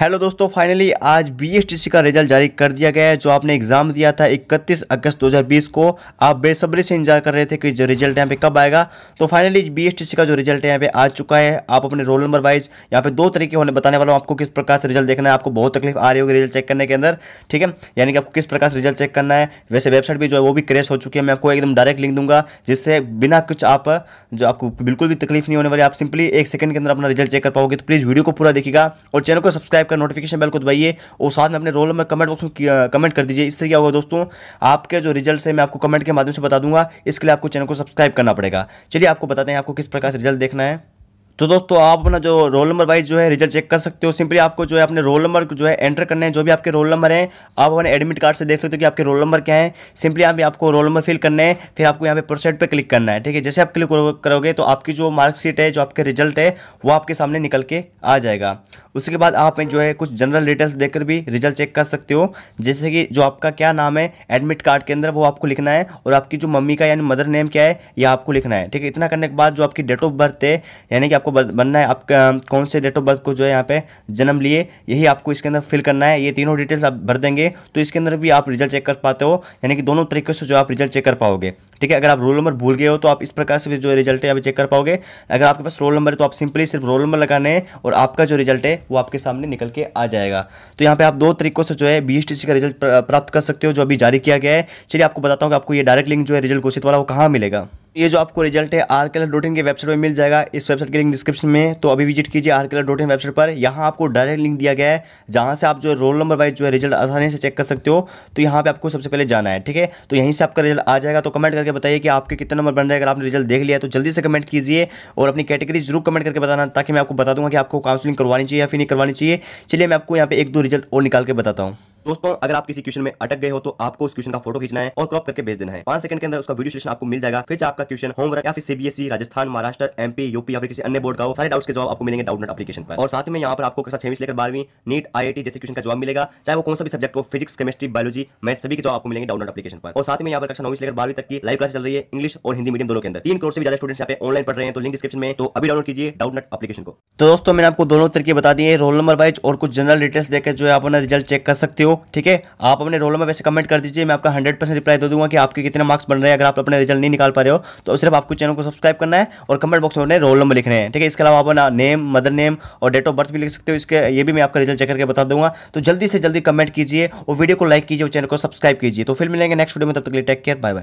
hello दोस्तों finally आज B का रिजल्ट जारी कर दिया गया है जो आपने एग्जाम दिया था 31 अगस्त 2020 को आप बेसब्री से इंतजार कर रहे थे कि जो रिजल्ट यहाँ पे कब आएगा तो फाइनली बी का जो रिजल्ट यहाँ पे आ चुका है आप अपने रोल नंबर वाइज यहाँ पे दो तरीके होने बताने वाला हूँ आपको किस प्रकार से रिजल्ट देखना है आपको बहुत तकलीफ आ रही होगी रिजल्ट चेक करने के अंदर ठीक है यानी कि आपको किस प्रकार से रिजल्ट चेक करना है वैसे वेबसाइट भी जो है वो भी क्रेश हो चुकी है मैं आपको एकदम डायरेक्ट लिंक दूंगा जिससे बिना कुछ आप जो आपको बिल्कुल भी तकलीफ नहीं होने वाली आप सिंपली एक सेकंड के अंदर अपना रिजल्ट चेक कर पाओगे तो प्लीज़ वीडियो को पूरा देखिएगा और चैनल को सब्सक्राइब आपका नोटिफिकेशन बेल को दबाइए और साथ में अपने रोल में कमेंट बॉक्स में कमेंट कर दीजिए इससे क्या होगा दोस्तों आपके जो रिजल्ट है मैं आपको कमेंट के माध्यम से बता दूंगा इसके लिए आपको चैनल को सब्सक्राइब करना पड़ेगा चलिए आपको बताते हैं आपको किस प्रकार से रिजल्ट देखना है तो दोस्तों आप अपना जो रोल नंबर वाइज जो है रिजल्ट चेक कर सकते हो सिंपली आपको जो है अपने रोल नंबर जो है एंटर करने हैं जो भी आपके रोल नंबर हैं आप अपने एडमिट कार्ड से देख सकते हो कि आपके रोल नंबर क्या है सिंपली यहाँ पे आपको रोल नंबर फिल करने है फिर आपको यहाँ पे प्रोसेट पर क्लिक करना है ठीक है जैसे आप क्लिक करोगे तो आपकी जो मार्कशीट है जो आपके रिजल्ट है वो आपके सामने निकल के आ जाएगा उसके बाद आप जो है कुछ जनरल डिटेल्स देकर भी रिजल्ट चेक कर सकते हो जैसे कि जो आपका क्या नाम है एडमिट कार्ड के अंदर वो आपको लिखना है और आपकी जो मम्मी का यानी मदर नेम क्या है ये आपको लिखना है ठीक है इतना करने के बाद जो आपकी डेट ऑफ बर्थ है यानी कि आपको आपको बनना है आप कौन से डेट ऑफ बर्थ को जो है यहाँ पे जन्म लिए यही आपको इसके अंदर फिल करना है ये तीनों डिटेल्स आप भर देंगे तो इसके अंदर भी आप रिजल्ट चेक कर पाते हो यानी कि दोनों तरीके से जो आप रिजल्ट चेक कर पाओगे ठीक है अगर आप रोल नंबर भूल गए हो तो आप इस प्रकार से जो रिजल्ट है चेक कर पाओगे अगर आपके पास रोल नंबर है तो आप सिंपली सिर्फ रोल नंबर लगाने और आपका जो रिजल्ट है वो आपके सामने निकल के आ जाएगा तो यहाँ पे आप दो तरीकों से जो है बी का रिजल्ट प्राप्त कर सकते हो जो अभी जारी किया गया है चलिए आपको बताता हूँ कि आपको ये डायरेक्ट लिंक जो है रिजल्ट घोषित वाला वो कहाँ मिलेगा ये जो आपको रिजल्ट है आर कलर डॉट इन की वेबसाइट पर मिल जाएगा इस वेबसाइट की लिंक डिस्क्रिप्शन में तो अभी विजिट कीजिए R colour dot in website पर यहाँ आपको डायरेक्ट लिंक दिया गया है जहाँ से आप जो रोल नंबर वाइज जो है रिजल्ट आसानी से चेक कर सकते हो तो यहाँ पे आपको सबसे पहले जाना है ठीक है तो यहीं से आपका रिजल्ट आ जाएगा तो कमेंट करके बताइए कि आपके कितना नंबर बन रहा है अगर आपने रिजल्ट देख लिया तो जल्दी से कमेंट कीजिए और अपनी कैटेगरी जरूर कमेंट करके बताना ताकि मैं आपको बता दूँगा कि आपको काउंसलिंग करवानी चाहिए या फिर नहीं करवानी चाहिए चलिए मैं आपको यहाँ पे एक दो रिजल्ट और निकाल के बताता हूँ दोस्तों अगर आप किसी क्वेश्चन में अटक गए हो तो आपको उस क्वेश्चन का फोटो खींचना है और क्रॉप करके भेज देना है पांच सेकंड के अंदर उसका वीडियो सेशन आपको मिल जाएगा फिर आपका क्वेश्चन होमवर्क या फिर CBSE e, Rajasthan Maharashtra MP UP या फिर किसी अन्य बोर्ड का हो सारे डाउट्स के जवाब आपको मिलेंगे डाउट एप्लीकेशन पर और साथ में यहाँ पर आपको कक्षा लेकर बारहवीं नीट आई जैसे क्वेश्चन का जवाब मिलेगा चाहे वो कौन सा भी सब्जेक्ट हो फिजिक्स केमिस्ट्री बायोलॉजी मैं सभी के जवाब आपको मिलेंगे डाउट एप्लीकेशन पर और साथ में यहाँ पर कक्षा नौवीं लेकर बारहवीं तक की लाइव क्लास चल रही है इंग्लिश और हिंदी मीडियम दोनों के अंदर तीन करोड़ से ज्यादा स्टूडेंट्स यहाँ पे ऑनलाइन पढ़ रहे हैं तो लिंक डिस्क्रिप्शन में तो अभी डाउनलोड कीजिए डाउट नोट एप्लीकेशन को तो दोस्तों मैंने आपको दोनों तरीके बता दिए रोल नंबर वाइज और कुछ जनरल डिटेल्स देकर जो है आप अपना रिजल्ट चेक कर सकते हो हो ठीक है आप अपने रोल में वैसे कमेंट कर दीजिए मैं आपका हंड्रेड परसेंट रिप्लाई दे दूंगा कि आपके कितने मार्क्स बन रहे हैं अगर आप अपने रिजल्ट नहीं निकाल पा रहे हो तो सिर्फ आपको चैनल को सब्सक्राइब करना है और कमेंट बॉक्स में अपने रोल नंबर लिखने हैं ठीक है इसके अलावा अपना नेम मदर नेम और डेट ऑफ बर्थ भी लिख सकते हो इसके ये भी मैं आपका रिजल्ट चेक करके बता दूंगा तो जल्दी से जल्दी कमेंट कीजिए और वीडियो को लाइक कीजिए और चैनल को सब्सक्राइब कीजिए तो फिर मिलेंगे नेक्स्ट वीडियो में तब तक लिए टेक केयर बाय बाय